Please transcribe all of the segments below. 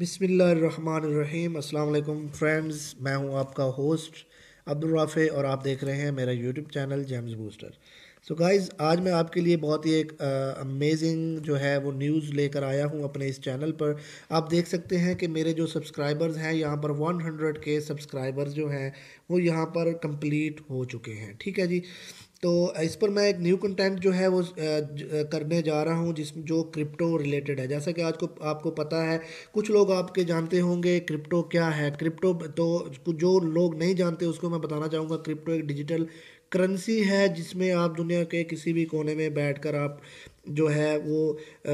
बिसमीम् अल्लाम फ्रेंड्स मैं हूं आपका होस्ट अब्दुलराफ़े और आप देख रहे हैं मेरा YouTube channel Gems Booster so so guys आज मैं आपके लिए बहुत ही एक अमेजिंग जो है वो न्यूज़ लेकर आया हूँ अपने इस चैनल पर आप देख सकते हैं कि मेरे जो सब्सक्राइबर्स हैं यहाँ पर 100 के सब्सक्राइबर्स जो हैं वो यहाँ पर कंप्लीट हो चुके हैं ठीक है जी तो इस पर मैं एक न्यू कंटेंट जो है वो करने जा रहा हूँ जिस जो क्रिप्टो रिलेटेड है जैसा कि आज को आपको पता है कुछ लोग आपके जानते होंगे क्रिप्टो क्या है क्रिप्टो तो जो लोग नहीं जानते उसको मैं बताना चाहूँगा क्रिप्टो एक डिजिटल करेंसी है जिसमें आप दुनिया के किसी भी कोने में बैठकर आप जो है वो आ,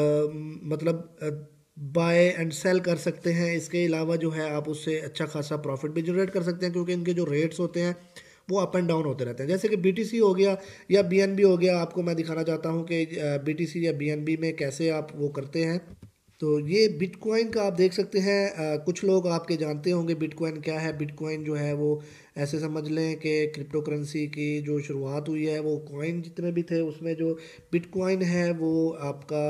मतलब बाय एंड सेल कर सकते हैं इसके अलावा जो है आप उससे अच्छा खासा प्रॉफिट भी जनरेट कर सकते हैं क्योंकि इनके जो रेट्स होते हैं वो अप एंड डाउन होते रहते हैं जैसे कि बी हो गया या बी हो गया आपको मैं दिखाना चाहता हूँ कि बी या बी में कैसे आप वो करते हैं तो ये बिटकॉइन का आप देख सकते हैं कुछ लोग आपके जानते होंगे बिटकॉइन क्या है बिटकॉइन जो है वो ऐसे समझ लें कि क्रिप्टो करेंसी की जो शुरुआत हुई है वो कॉइन जितने भी थे उसमें जो बिटकॉइन है वो आपका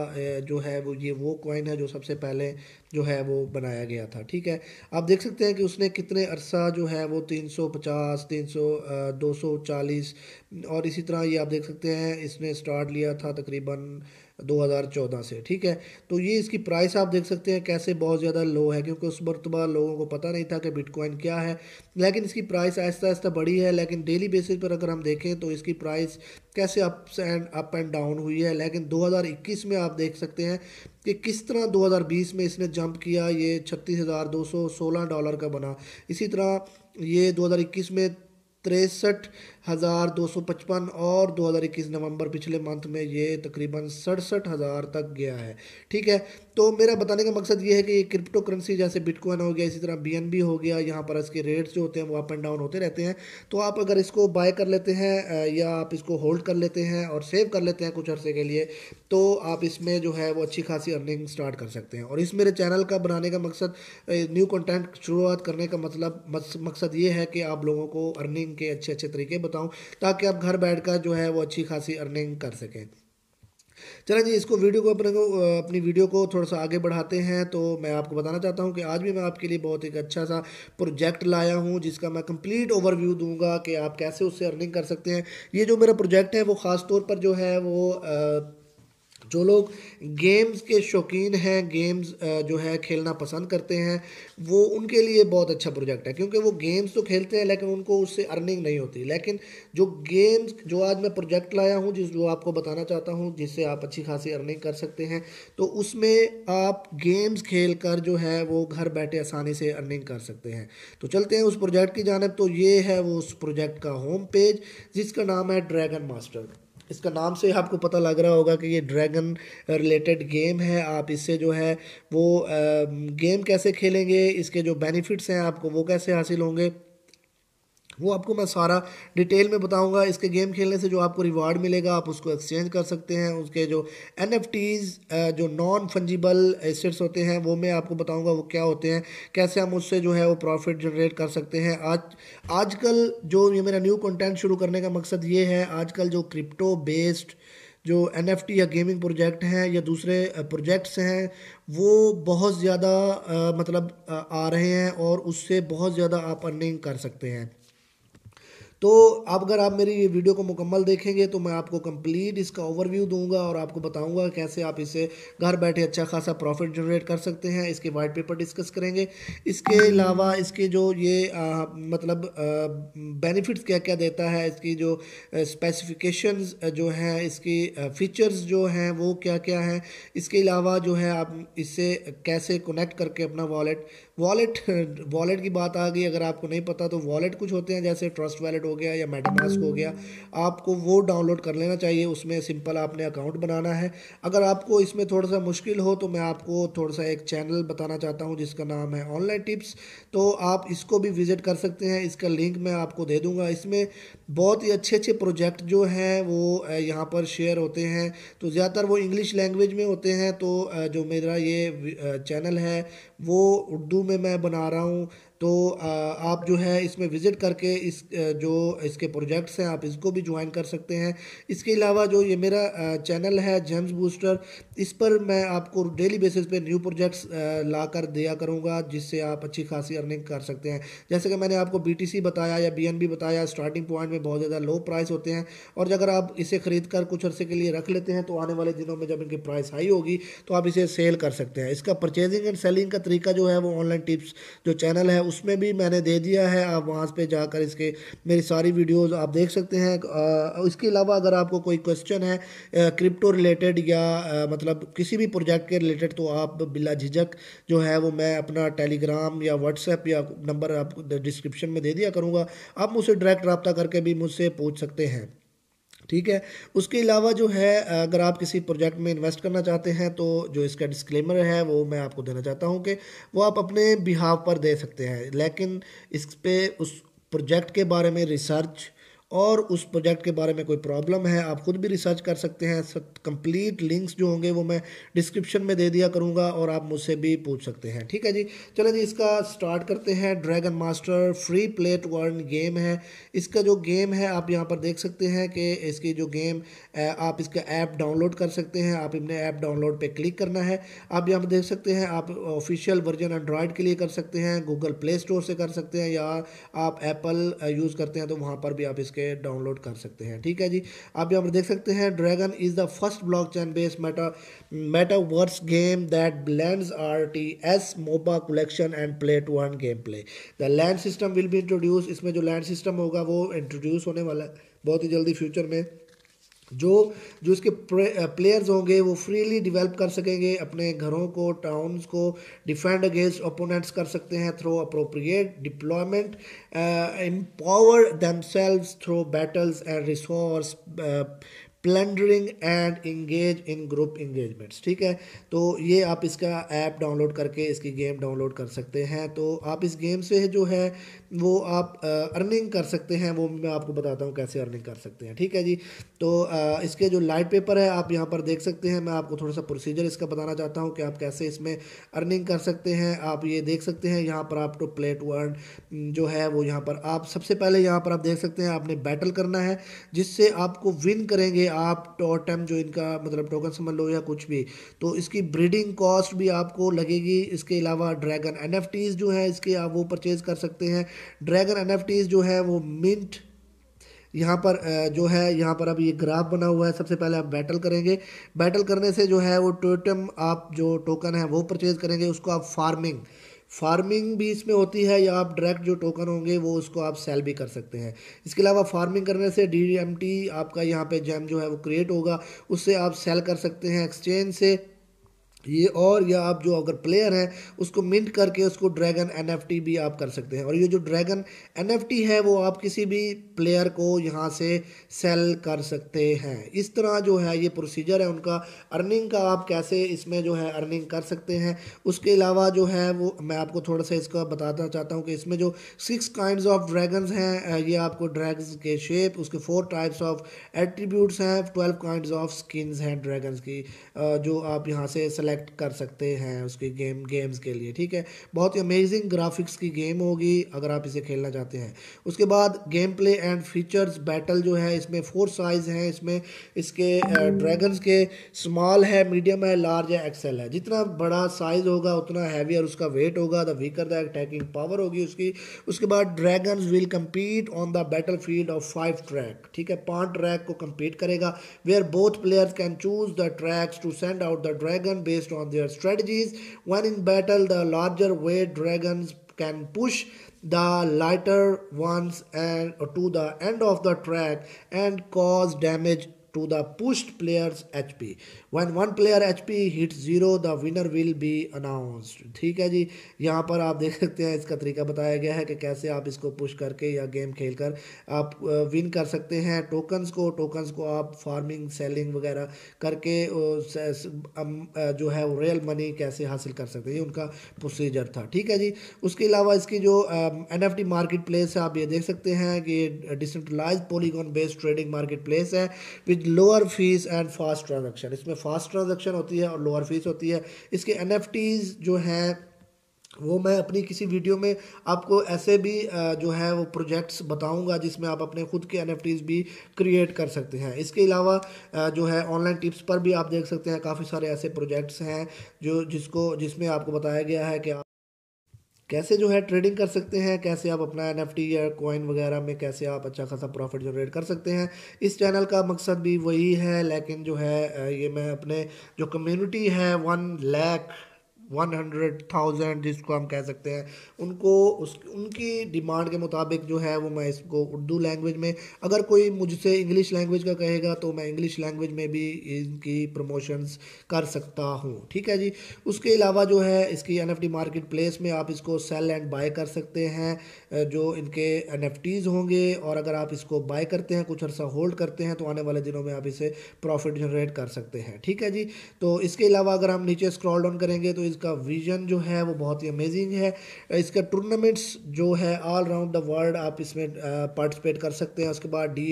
जो है वो ये वो कॉइन है जो सबसे पहले जो है वो बनाया गया था ठीक है आप देख सकते हैं कि उसने कितने अरसा जो है वो 350 300 240 और इसी तरह ये आप देख सकते हैं इसने स्टार्ट लिया था तकरीबन 2014 से ठीक है तो ये इसकी प्राइस आप देख सकते हैं कैसे बहुत ज़्यादा लो है क्योंकि उस मरतबा लोगों को पता नहीं था कि बिटकॉइन क्या है लेकिन इसकी प्राइस आहिस्ता आहिस्ता बढ़ी है लेकिन डेली बेसिस पर अगर हम देखें तो इसकी प्राइस कैसे up and up and down हुई है लेकिन 2021 में आप देख सकते हैं कि किस तरह 2020 में इसने जंप किया ये छत्तीस हज़ार दो सौ सोलह डॉलर का बना इसी तरह ये दो में तिरसठ हज़ार दो सौ पचपन और दो हज़ार इक्कीस नवंबर पिछले मंथ में ये तकरीबन सड़सठ हज़ार तक गया है ठीक है तो मेरा बताने का मकसद ये है कि ये क्रिप्टो करेंसी जैसे बिटकॉइन हो गया इसी तरह बी हो गया यहाँ पर इसके रेट्स जो होते हैं वो अप एंड डाउन होते रहते हैं तो आप अगर इसको बाय कर लेते हैं या आप इसको होल्ड कर लेते हैं और सेव कर लेते हैं कुछ अर्से के लिए तो आप इसमें जो है वो अच्छी खासी अर्निंग स्टार्ट कर सकते हैं और इस मेरे चैनल का बनाने का मकसद न्यू कंटेंट शुरुआत करने का मतलब मकसद ये है कि आप लोगों को अर्निंग के अच्छे अच्छे तरीके बता होता हूँ ताकि आप घर बैठ जो है वो अच्छी खासी अर्निंग कर सकें चलें जी इसको वीडियो को अपने को अपनी वीडियो को थोड़ा सा आगे बढ़ाते हैं तो मैं आपको बताना चाहता हूं कि आज भी मैं आपके लिए बहुत एक अच्छा सा प्रोजेक्ट लाया हूं जिसका मैं कंप्लीट ओवरव्यू दूंगा कि आप कैसे उससे अर्निंग कर सकते हैं ये जो मेरा प्रोजेक्ट है वो ख़ास तौर पर जो है वो आ, जो लोग गेम्स के शौकीन हैं गेम्स जो है खेलना पसंद करते हैं वो उनके लिए बहुत अच्छा प्रोजेक्ट है क्योंकि वो गेम्स तो खेलते हैं लेकिन उनको उससे अर्निंग नहीं होती लेकिन जो गेम्स जो आज मैं प्रोजेक्ट लाया हूँ जिस जो आपको बताना चाहता हूँ जिससे आप अच्छी खासी अर्निंग कर सकते हैं तो उसमें आप गेम्स खेल कर जो है वो घर बैठे आसानी से अर्निंग कर सकते हैं तो चलते हैं उस प्रोजेक्ट की जानब तो ये है वो उस प्रोजेक्ट का होम पेज जिसका नाम है ड्रैगन मास्टर इसका नाम से आपको पता लग रहा होगा कि ये ड्रैगन रिलेटेड गेम है आप इससे जो है वो गेम कैसे खेलेंगे इसके जो बेनिफिट्स हैं आपको वो कैसे हासिल होंगे वो आपको मैं सारा डिटेल में बताऊंगा इसके गेम खेलने से जो आपको रिवार्ड मिलेगा आप उसको एक्सचेंज कर सकते हैं उसके जो एन जो नॉन फंजिबल एसेट्स होते हैं वो मैं आपको बताऊंगा वो क्या होते हैं कैसे हम उससे जो है वो प्रॉफिट जनरेट कर सकते हैं आज आजकल जो ये मेरा न्यू कंटेंट शुरू करने का मकसद ये है आजकल जो क्रिप्टो बेस्ड जो एन या गेमिंग प्रोजेक्ट हैं या दूसरे प्रोजेक्ट्स हैं वो बहुत ज़्यादा मतलब आ रहे हैं और उससे बहुत ज़्यादा आप अर्निंग कर सकते हैं तो अब अगर आप मेरी ये वीडियो को मुकम्मल देखेंगे तो मैं आपको कंप्लीट इसका ओवरव्यू दूंगा और आपको बताऊंगा कैसे आप इसे घर बैठे अच्छा खासा प्रॉफिट जनरेट कर सकते हैं इसके वाइट पेपर डिस्कस करेंगे इसके अलावा इसके जो ये आ, मतलब बेनिफिट्स क्या क्या देता है इसकी जो स्पेसिफिकेशन जो हैं इसकी फ़ीचर्स जो हैं वो क्या क्या हैं इसके अलावा जो है आप इससे कैसे कनेक्ट करके अपना वॉलेट वॉलेट वॉलेट की बात आ गई अगर आपको नहीं पता तो वॉलेट कुछ होते हैं जैसे ट्रस्ट वॉलेट हो गया या मेटामास्क हो गया आपको वो डाउनलोड कर लेना चाहिए उसमें सिंपल आपने अकाउंट बनाना है अगर आपको इसमें थोड़ा सा मुश्किल हो तो मैं आपको थोड़ा सा एक चैनल बताना चाहता हूँ जिसका नाम है ऑनलाइन टिप्स तो आप इसको भी विज़िट कर सकते हैं इसका लिंक मैं आपको दे दूँगा इसमें बहुत ही अच्छे अच्छे प्रोजेक्ट जो हैं वो यहाँ पर शेयर होते हैं तो ज़्यादातर वो इंग्लिश लैंग्वेज में होते हैं तो जो मेरा ये चैनल है वो उर्दू में मैं बना रहा हूँ तो आप जो है इसमें विज़िट करके इस जो इसके प्रोजेक्ट्स हैं आप इसको भी ज्वाइन कर सकते हैं इसके अलावा जो ये मेरा चैनल है जेम्स बूस्टर इस पर मैं आपको डेली बेसिस पे न्यू प्रोजेक्ट्स ला कर दिया करूँगा जिससे आप अच्छी खासी अर्निंग कर सकते हैं जैसे कि मैंने आपको बी बताया या बी बताया स्टार्टिंग पॉइंट में बहुत ज़्यादा लो प्राइस होते हैं और अगर आप इसे ख़रीद कर कुछ अर्से के लिए रख लेते हैं तो आने वाले दिनों में जब इनकी प्राइस हाई होगी तो आप इसे सेल कर सकते हैं इसका परचेजिंग एंड सेलिंग का तरीका जो है वो ऑनलाइन टिप्स जो चैनल है उस उसमें भी मैंने दे दिया है आप वहाँ पे जाकर इसके मेरी सारी वीडियोस आप देख सकते हैं इसके अलावा अगर आपको कोई क्वेश्चन है क्रिप्टो रिलेटेड या मतलब किसी भी प्रोजेक्ट के रिलेटेड तो आप बिला झिझक जो है वो मैं अपना टेलीग्राम या व्हाट्सएप या नंबर आपको डिस्क्रिप्शन में दे दिया करूँगा आप मुझसे डायरेक्ट रबता करके भी मुझसे पूछ सकते हैं ठीक है उसके अलावा जो है अगर आप किसी प्रोजेक्ट में इन्वेस्ट करना चाहते हैं तो जो इसका डिस्क्लेमर है वो मैं आपको देना चाहता हूँ कि वो आप अपने बिहाव पर दे सकते हैं लेकिन इस पर उस प्रोजेक्ट के बारे में रिसर्च और उस प्रोजेक्ट के बारे में कोई प्रॉब्लम है आप खुद भी रिसर्च कर सकते हैं कंप्लीट लिंक्स जो होंगे वो मैं डिस्क्रिप्शन में दे दिया करूँगा और आप मुझसे भी पूछ सकते हैं ठीक है जी चले जी इसका स्टार्ट करते हैं Dragon Master free play to earn game है इसका जो गेम है आप यहाँ पर देख सकते हैं कि इसकी जो गेम आप इसका ऐप डाउनलोड कर सकते हैं आप अपने ऐप डाउनलोड पर क्लिक करना है आप यहाँ पर देख सकते हैं आप ऑफिशियल वर्जन एंड्रॉयड के लिए कर सकते हैं गूगल प्ले स्टोर से कर सकते हैं या आप एप्पल यूज़ करते हैं तो वहाँ पर भी आप इसके डाउनलोड कर सकते हैं ठीक है जी आप यहाँ पर देख सकते हैं Dragon is the first block chain base meta metaverse game that blends R T S MOBA collection and play to win game play the land system will भी इंट्रोड्यूस इसमें जो लैंड सिस्टम होगा वो इंट्रोड्यूस होने वाला है बहुत ही जल्दी फ्यूचर में जो जो इसके प्लेयर्स uh, होंगे वो फ्रीली डेवलप कर सकेंगे अपने घरों को टाउन्स को डिफेंड अगेंस्ट ओपोनेंट्स कर सकते हैं through appropriate deployment empower them through through battles and resource plundering and engage in group engagements ठीक है तो ये आप इसका ऐप डाउनलोड करके इसकी गेम डाउनलोड कर सकते हैं तो आप इस गेम से जो है वो आप अर्निंग कर सकते हैं वो मैं आपको बताता हूँ कैसे अर्निंग कर सकते हैं ठीक है जी तो आ, इसके जो लाइट पेपर है आप यहाँ पर देख सकते हैं मैं आपको थोड़ा सा प्रोसीजर इसका बताना चाहता हूँ कि आप कैसे इसमें अर्निंग कर सकते हैं आप ये देख सकते हैं यहाँ पर आप टू तो प्लेट वर्न जो है वो यहाँ पर आप सबसे पहले यहाँ पर आप देख सकते हैं आपने बैटल करना है जिससे आपको विन करेंगे आप टोटम जो इनका मतलब टोकन समझ लो या कुछ भी तो इसकी ब्रीडिंग कॉस्ट भी आपको लगेगी इसके अलावा ड्रैगन एन जो है इसके आप वो परचेज़ कर सकते हैं ड्रैगन एन जो है वो मिंट यहाँ पर जो है यहाँ पर अब ये ग्राफ बना हुआ है सबसे पहले आप बैटल करेंगे बैटल करने से जो है वो टोटम आप जो टोकन है वो परचेज़ करेंगे उसको आप फार्मिंग फार्मिंग भी इसमें होती है या आप डायरेक्ट जो टोकन होंगे वो उसको आप सेल भी कर सकते हैं इसके अलावा फार्मिंग करने से डी आपका यहाँ पे जैम जो है वो क्रिएट होगा उससे आप सेल कर सकते हैं एक्सचेंज से ये और या आप जो अगर प्लेयर है उसको मिंट करके उसको ड्रैगन एनएफटी भी आप कर सकते हैं और ये जो ड्रैगन एनएफटी है वो आप किसी भी प्लेयर को यहाँ से सेल कर सकते हैं इस तरह जो है ये प्रोसीजर है उनका अर्निंग का आप कैसे इसमें जो है अर्निंग कर सकते हैं उसके अलावा जो है वो मैं आपको थोड़ा सा इसका बताना चाहता हूँ कि इसमें जो सिक्स काइंड ऑफ ड्रैगन हैं ये आपको ड्रैगन के शेप उसके फोर टाइप्स ऑफ एट्रीब्यूट्स हैं ट्वेल्व काइंड ऑफ स्किन हैं ड्रैगन की जो आप यहाँ से सेलेक्ट सेलेक्ट कर सकते हैं उसकी गेम गेम्स के लिए ठीक है बहुत ही अमेजिंग ग्राफिक्स की गेम होगी अगर आप इसे खेलना चाहते हैं उसके बाद game play and features battle जो है इसमें फोर साइज़ हैं इसमें इसके ड्रैगन्स के स्मॉल है मीडियम है लार्ज है एक्सेल है जितना बड़ा साइज़ होगा उतना हैवी और उसका वेट होगा the weaker the attacking power होगी उसकी उसके बाद dragon will compete on the battle field of five track ठीक है पांच ट्रैक को कम्पीट करेगा where both players can choose the tracks to send out the dragon based based on their strategies. When in battle, the larger weight dragons can push the lighter ones and to the end of the track and cause damage to the pushed player's HP. When one player HP hits zero, the winner will be announced. ठीक है जी यहाँ पर आप देख सकते हैं इसका तरीका बताया गया है कि कैसे आप इसको पुश करके या गेम खेल कर आप विन कर सकते हैं टोकन्स को टोकन्स को आप फार्मिंग सेलिंग वगैरह करके जो है वो रियल मनी कैसे हासिल कर सकते हैं ये उनका प्रोसीजर था ठीक है जी उसके अलावा इसकी जो N F T market place है आप ये देख सकते हैं कि decentralize Polygon based trading market place है which lower fees and fast transaction इसमें फास्ट ट्रांजेक्शन होती है और लोअर फीस होती है इसके एन जो हैं वो मैं अपनी किसी वीडियो में आपको ऐसे भी जो है वो प्रोजेक्ट्स बताऊंगा जिसमें आप अपने खुद के एन भी क्रिएट कर सकते हैं इसके अलावा जो है ऑनलाइन टिप्स पर भी आप देख सकते हैं काफ़ी सारे ऐसे प्रोजेक्ट्स हैं जो जिसको जिसमें आपको बताया गया है कि कैसे जो है ट्रेडिंग कर सकते हैं कैसे आप अपना एन या कॉइन वगैरह में कैसे आप अच्छा खासा प्रॉफिट जनरेट कर सकते हैं इस चैनल का मकसद भी वही है लेकिन जो है ये मैं अपने जो कम्युनिटी है one lakh one hundred thousand जिसको हम कह सकते हैं उनको उस उनकी डिमांड के मुताबिक जो है वो मैं इसको उर्दू लैंग्वेज में अगर कोई मुझसे इंग्लिश लैंग्वेज का कहेगा तो मैं इंग्लिश लैंग्वेज में भी इनकी प्रमोशंस कर सकता हूँ ठीक है जी उसके अलावा जो है इसकी एन मार्केट प्लेस में आप इसको सेल एंड बाय कर सकते हैं जो इनके एन होंगे और अगर आप इसको बाय करते हैं कुछ अर्सा होल्ड करते हैं तो आने वाले दिनों में आप इसे प्रॉफिट जनरेट कर सकते हैं ठीक है जी तो इसके अलावा अगर हम नीचे स्क्रॉल डाउन करेंगे तो इस का विजन जो है वो बहुत ही अमेजिंग है इसका टूर्नामेंट्स जो है ऑल राउंड द वर्ल्ड आप इसमें पार्टिसिपेट कर सकते हैं उसके बाद डी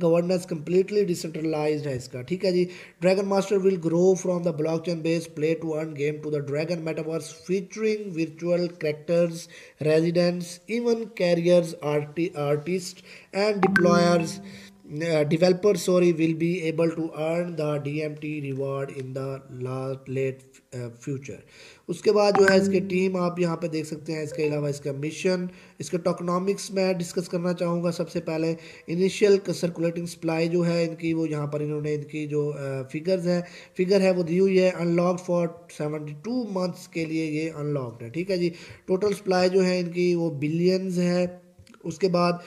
गवर्नेंस कम्प्लीटली डिसेंट्रलाइज है इसका ठीक है जी Dragon Master will grow from the block chain based play to earn game to the dragon metaverse featuring virtual characters residents, even carriers, artist and deployers be uh, sorry will be able to earn the DMT reward in the late future uh, उसके बाद जो है इसके team आप यहाँ पे देख सकते हैं इसके अलावा इसका मिशन इसके टोकनॉमिक्स मैं डिस्कस करना चाहूँगा सबसे पहले इनिशियल सर्कुलेटिंग सप्लाई जो है इनकी वो यहाँ पर इन्होंने इनकी जो फिगर्स है फिगर है वो दी हुई है unlock for seventy two months के लिए ये अनलॉकड है ठीक है जी टोटल सप्लाई जो है इनकी वो बिलियंस है उसके बाद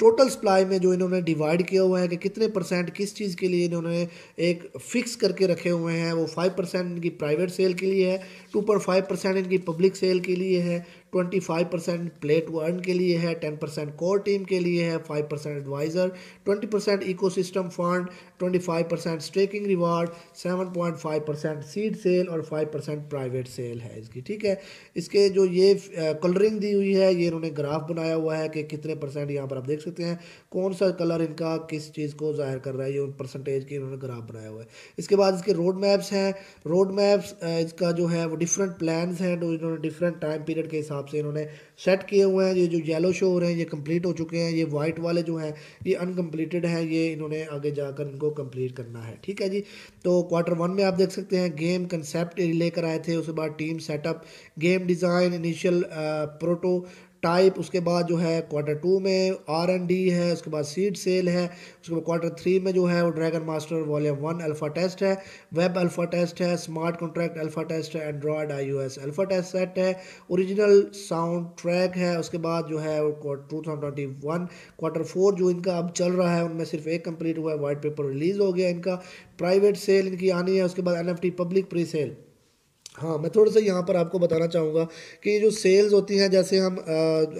टोटल सप्लाई में जो इन्होंने डिवाइड किया हुआ है कि कितने परसेंट किस चीज़ के लिए इन्होंने एक फ़िक्स करके रखे हुए हैं वो फाइव परसेंट इनकी प्राइवेट सेल के लिए है टू पॉइंट फाइव परसेंट इनकी पब्लिक सेल के लिए है twenty five percent play to earn के लिए है टेन परसेंट कोर टीम के लिए है five percent adviser twenty percent ecosystem fund twenty five percent staking reward seven point five percent seed sale और फाइव परसेंट प्राइवेट सेल है इसकी ठीक है इसके जो ये कलरिंग दी हुई है ये इन्होंने ग्राफ बनाया हुआ है कि कितने परसेंट यहाँ पर आप देख सकते हैं कौन सा कलर इनका किस चीज़ को जाहिर कर रहा है ये परसेंटेज की इन्होंने ग्राफ बनाया हुआ है इसके बाद इसके रोड मैप्स हैं रोड मैप्स इसका जो है वो डिफरेंट प्लान हैं जो तो इन्होंने डिफरेंट टाइम पीरियड के हिसाब हिसाब से इन्होंने सेट किए हुए हैं ये जो येलो शो हो रहे हैं ये कंप्लीट हो चुके हैं ये वाइट वाले जो हैं ये अनकम्प्लीटेड हैं ये इन्होंने आगे जाकर इनको कंप्लीट करना है ठीक है जी तो क्वार्टर वन में आप देख सकते हैं गेम कंसेप्ट लेकर आए थे उसके बाद team setup game design initial prototype उसके बाद जो है क्वार्टर टू में आर एंड डी है उसके बाद सीड सेल है उसके बाद क्वार्टर थ्री में जो है वो Dragon Master volume one alpha test है वेब अल्फ़ा टेस्ट है स्मार्ट कॉन्ट्रैक्ट अल्फ़ा टेस्ट है Android I alpha test set है ओरिजिनल साउंड ट्रैक है उसके बाद जो है टू क्वार्टर फोर जो इनका अब चल रहा है उनमें सिर्फ एक कंप्लीट हुआ है वाइट पेपर रिलीज़ हो गया इनका प्राइवेट सेल इनकी आनी है उसके बाद एन पब्लिक प्री सेल हाँ मैं थोड़ा सा यहाँ पर आपको बताना चाहूँगा कि ये जो सेल्स होती हैं जैसे हम आ,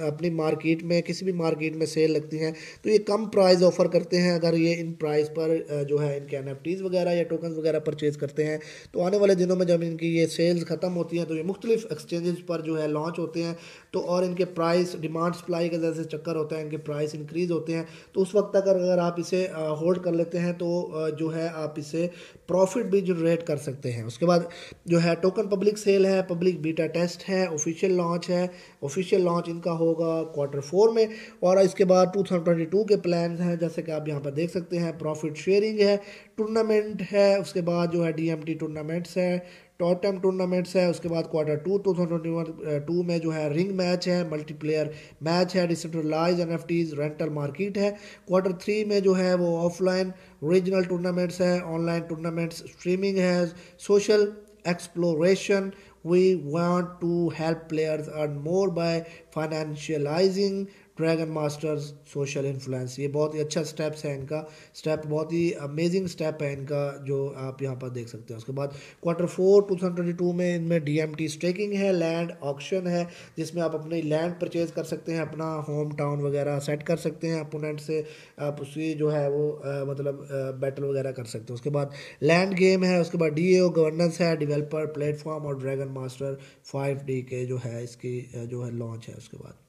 अपनी मार्केट में किसी भी मार्केट में सेल लगती हैं तो ये कम प्राइस ऑफ़र करते हैं अगर ये इन प्राइस पर जो है इनके एन वगैरह या टोकन वगैरह परचेज़ करते हैं तो आने वाले दिनों में जब इनकी ये सेल्स ख़त्म होती हैं तो ये मुख्तलिफ एक्सचेंजेस पर जो है लॉन्च होते हैं तो और इनके प्राइस डिमांड सप्लाई का जैसे चक्कर होता है इनके प्राइस इंक्रीज़ होते हैं तो उस वक्त तक अगर आप इसे होल्ड कर लेते हैं तो जो है आप इसे प्रॉफिट भी जनरेट कर सकते हैं उसके बाद जो है टोकन पर पब्लिक सेल है पब्लिक बीटा टेस्ट है ऑफिशियल लॉन्च है ऑफिशियल लॉन्च इनका होगा क्वार्टर फोर में और इसके बाद 2022 के प्लान हैं जैसे कि आप यहाँ पर देख सकते हैं प्रॉफिट शेयरिंग है टूर्नामेंट है उसके बाद जो है डीएमटी टूर्नामेंट्स है टॉप टाइम टूर्नामेंट्स है उसके बाद quarter two two thousand twenty two में जो है रिंग मैच है मल्टीप्लेयर मैच है decentralize N F Ts rental market है क्वार्टर थ्री में जो है वो ऑफलाइन रीजनल टूर्नामेंट्स है ऑनलाइन टूर्नामेंट्स स्ट्रीमिंग है social exploration. We want to help players earn more by financializing Dragon Masters social influence ये बहुत ही अच्छा स्टेप्स है इनका स्टेप बहुत ही अमेजिंग स्टेप है इनका जो आप यहाँ पर देख सकते हैं उसके बाद quarter four two thousand twenty two में इनमें डी एम टी स्टेकिंग है लैंड ऑक्शन है जिसमें आप अपनी लैंड परचेज कर सकते हैं अपना होम टाउन वगैरह सेट कर सकते हैं अपोनेंट से आप उसकी जो है वो आ, मतलब बैटल वगैरह कर सकते हैं उसके बाद लैंड गेम है उसके बाद डी ए गवर्नेंस है डिवेलपर प्लेटफॉर्म और ड्रैगन मास्टर फाइव डी के जो है इसकी जो है लॉन्च है उसके बाद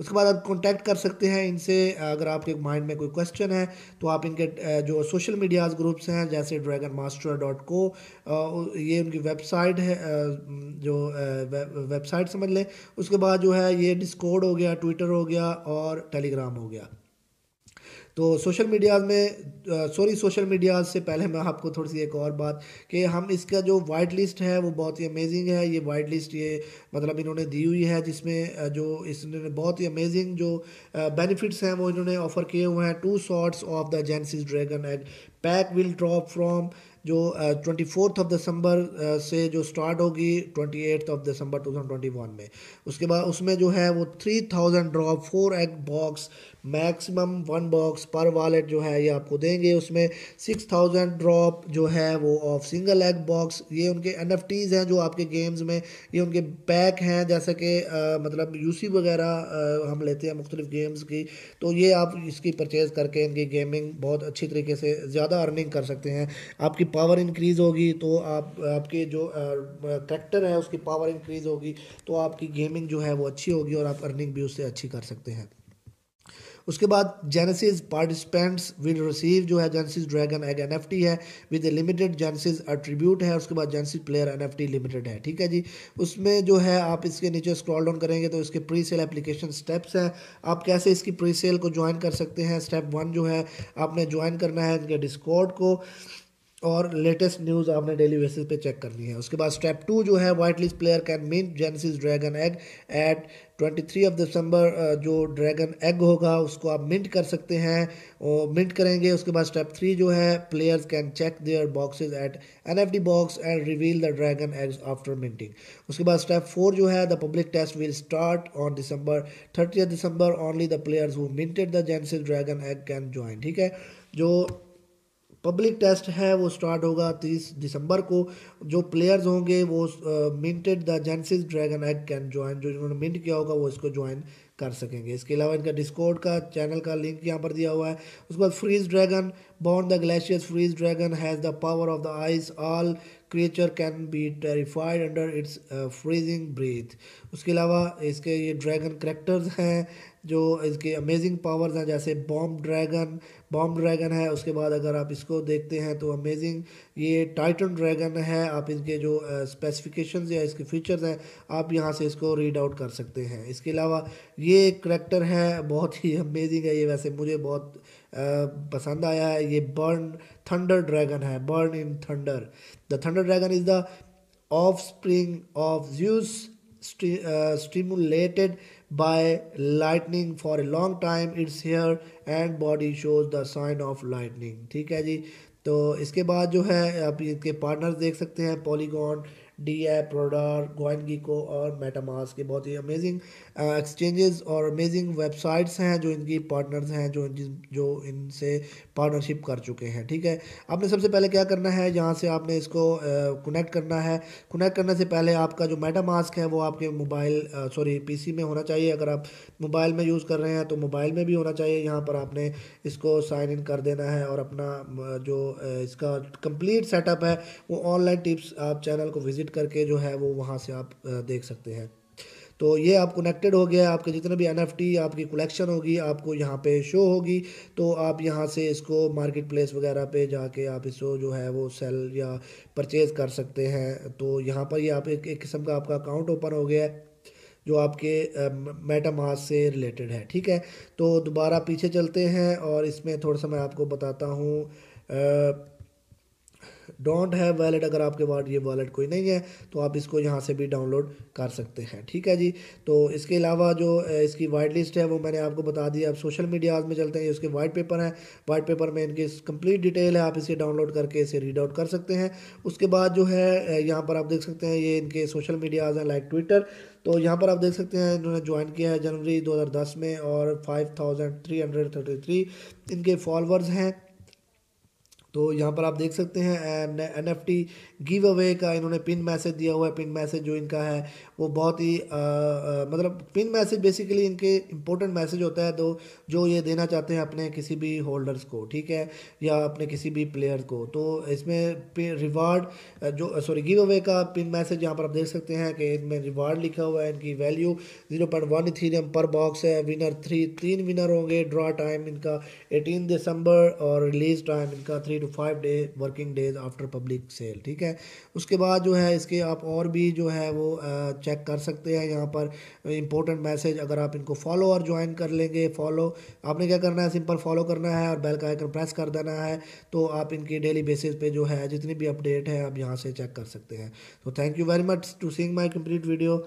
उसके बाद आप कॉन्टैक्ट कर सकते हैं इनसे अगर आपके माइंड में कोई क्वेश्चन है तो आप इनके जो सोशल मीडियाज़ ग्रुप्स हैं जैसे ड्रैगन मास्टर डॉट को ये उनकी वेबसाइट है जो वेबसाइट समझ लें उसके बाद जो है ये डिस्कोड हो गया ट्विटर हो गया और टेलीग्राम हो गया तो सोशल मीडियाज़ में सॉरी सोशल मीडियाज़ से पहले मैं आपको थोड़ी सी एक और बात कि हम इसका जो वाइट लिस्ट है वो बहुत ही अमेजिंग है ये वाइट लिस्ट ये मतलब इन्होंने दी हुई है जिसमें जो इसने बहुत ही अमेजिंग जो बेनिफिट्स हैं वो इन्होंने ऑफ़र किए हुए हैं two shorts of the Genesis dragon and pack will drop from जो ट्वेंटी फोर्थ ऑफ दिसंबर से जो स्टार्ट होगी twenty eighth of December two thousand twenty one में उसके बाद उसमें जो है वो three thousand drop four egg box maximum one box per wallet जो है ये आपको देंगे उसमें सिक्स थाउजेंड ड्रॉप जो है वो ऑफ सिंगल एग बॉक्स ये उनके एन हैं जो आपके गेम्स में ये उनके पैक हैं जैसे कि मतलब यूसी वगैरह हम लेते हैं मुख्तलिफ गेम्स की तो ये आप इसकी परचेज़ करके इनकी गेमिंग बहुत अच्छी तरीके से ज़्यादा अर्निंग कर सकते हैं आपकी पावर इंक्रीज़ होगी तो आप आपके जो ट्रैक्टर है उसकी पावर इंक्रीज़ होगी तो आपकी गेमिंग जो है वो अच्छी होगी और आप अर्निंग भी उससे अच्छी कर सकते हैं उसके बाद जेनेसिस पार्टिसिपेंट्स विल रिसीव जो है जेनेसिस ड्रैगन एग एन है with a limited Genesis attribute है उसके बाद जेनेसिस प्लेयर एन लिमिटेड है ठीक है जी उसमें जो है आप इसके नीचे स्क्रॉल डाउन करेंगे तो इसके प्री सेल एप्लीकेशन स्टेप्स हैं आप कैसे इसकी प्री सेल को ज्वाइन कर सकते हैं स्टेप वन जो है आपने ज्वाइन करना है इनके डिस्कॉर्ड को और लेटेस्ट न्यूज़ आपने डेली बेसिस पे चेक करनी है उसके बाद स्टेप टू जो है white list player can mint Genesis dragon egg at 23 of December जो ड्रैगन एग होगा उसको आप मिंट कर सकते हैं और मिंट करेंगे उसके बाद स्टेप थ्री जो है players can check their boxes at N box and reveal the dragon eggs after minting उसके बाद स्टेप फोर जो है the public test will start on December thirty December only the players who minted the Genesis dragon egg can join ठीक है जो public test है वो start होगा तीस दिसंबर को जो प्लेयर्स होंगे वो minted the Genesis dragon egg can join जो जिन्होंने मिंट किया होगा वो इसको ज्वाइन कर सकेंगे इसके अलावा इनका डिस्कॉर्ड का चैनल का लिंक यहाँ पर दिया हुआ है उसके बाद freeze dragon born the glaciers freeze dragon has the power of the ice all creature can be terrified under its freezing breath उसके अलावा इसके ये ड्रैगन करेक्टर्स हैं जो इसके अमेजिंग पावर्स हैं जैसे बॉम्ब ड्रैगन बॉम ड्रैगन है उसके बाद अगर आप इसको देखते हैं तो अमेजिंग ये टाइटन ड्रैगन है आप इनके जो स्पेसिफिकेशन या इसके फीचर्स हैं आप यहाँ से इसको रीड आउट कर सकते हैं इसके अलावा ये एक करेक्टर है बहुत ही अमेजिंग है ये वैसे मुझे बहुत पसंद आया है ये बर्न थंडर ड्रैगन है born in thunder the thunder dragon is the offspring of Zeus uh, stimulated by lightning for a long time its hair and body shows the sign of lightning ठीक है जी तो इसके बाद जो है आप इसके पार्टनर्स देख सकते हैं पॉलीगॉन डी एप प्रोडार गोइनगीको और मेटामास के बहुत ही अमेजिंग एक्सचेंजेस uh, और अमेजिंग वेबसाइट्स हैं जो इनकी पार्टनर्स हैं जो इन जो इनसे पार्टनरशिप कर चुके हैं ठीक है आपने सबसे पहले क्या करना है यहाँ से आपने इसको कनेक्ट uh, करना है कनेक्ट करने से पहले आपका जो मेटामास्क है वो आपके मोबाइल सॉरी पीसी में होना चाहिए अगर आप मोबाइल में यूज़ कर रहे हैं तो मोबाइल में भी होना चाहिए यहाँ पर आपने इसको साइन इन कर देना है और अपना uh, जो इसका कंप्लीट सेटअप है वो ऑनलाइन टिप्स आप चैनल को विजिट विजिट करके जो है वो वहाँ से आप देख सकते हैं तो ये आप कनेक्टेड हो गया आपके जितने भी एन आपकी कलेक्शन होगी आपको यहाँ पे शो होगी तो आप यहाँ से इसको मार्केट प्लेस वगैरह पे जाके आप इसको जो है वो सेल या परचेज़ कर सकते हैं तो यहाँ पर ये आप एक एक किस्म का आपका अकाउंट ओपन हो गया है जो आपके मेटामास से रिलेटेड है ठीक है तो दोबारा पीछे चलते हैं और इसमें थोड़ा सा मैं आपको बताता हूँ डोंट हैव वैलेट अगर आपके पास ये वॉलेट कोई नहीं है तो आप इसको यहाँ से भी डाउनलोड कर सकते हैं ठीक है जी तो इसके अलावा जो इसकी वाइट लिस्ट है वो मैंने आपको बता दी अब सोशल मीडियाज में चलते हैं इसके वाइट पेपर हैं वाइट पेपर में इनकी कंप्लीट डिटेल है आप इसे डाउनलोड करके इसे रीड आउट कर सकते हैं उसके बाद जो है यहाँ पर आप देख सकते हैं ये इनके सोशल मीडियाज़ हैं लाइक ट्विटर तो यहाँ पर आप देख सकते हैं इन्होंने ज्वाइन किया है जनवरी 2010 में और 5333 इनके फॉलोअर्स हैं तो यहाँ पर आप देख सकते हैं N F T give away का इन्होंने पिन मैसेज दिया हुआ है पिन मैसेज जो इनका है वो बहुत ही आ, आ, मतलब पिन मैसेज बेसिकली इनके इंपॉर्टेंट मैसेज होता है तो जो ये देना चाहते हैं अपने किसी भी होल्डर्स को ठीक है या अपने किसी भी प्लेयर को तो इसमें रिवार्ड जो सॉरी गिव अवे का पिन मैसेज यहाँ पर आप देख सकते हैं कि इनमें रिवार्ड लिखा हुआ है इनकी वैल्यू जीरो पॉइंट वन पर बॉक्स है विनर थ्री तीन विनर होंगे ड्रा टाइम इनका एटीन दिसंबर और रिलीज टाइम इनका three to five day working days after public sale ठीक है उसके बाद जो है इसके आप और भी जो है वो आ, चेक कर सकते हैं यहाँ पर इंपॉर्टेंट मैसेज अगर आप इनको फॉलो और ज्वाइन कर लेंगे फॉलो आपने क्या करना है सिंपल फॉलो करना है और बेल का आइकन प्रेस कर देना है तो आप इनकी डेली बेसिस पे जो है जितनी भी अपडेट है आप यहाँ से चेक कर सकते हैं तो thank you very much to seeing my complete video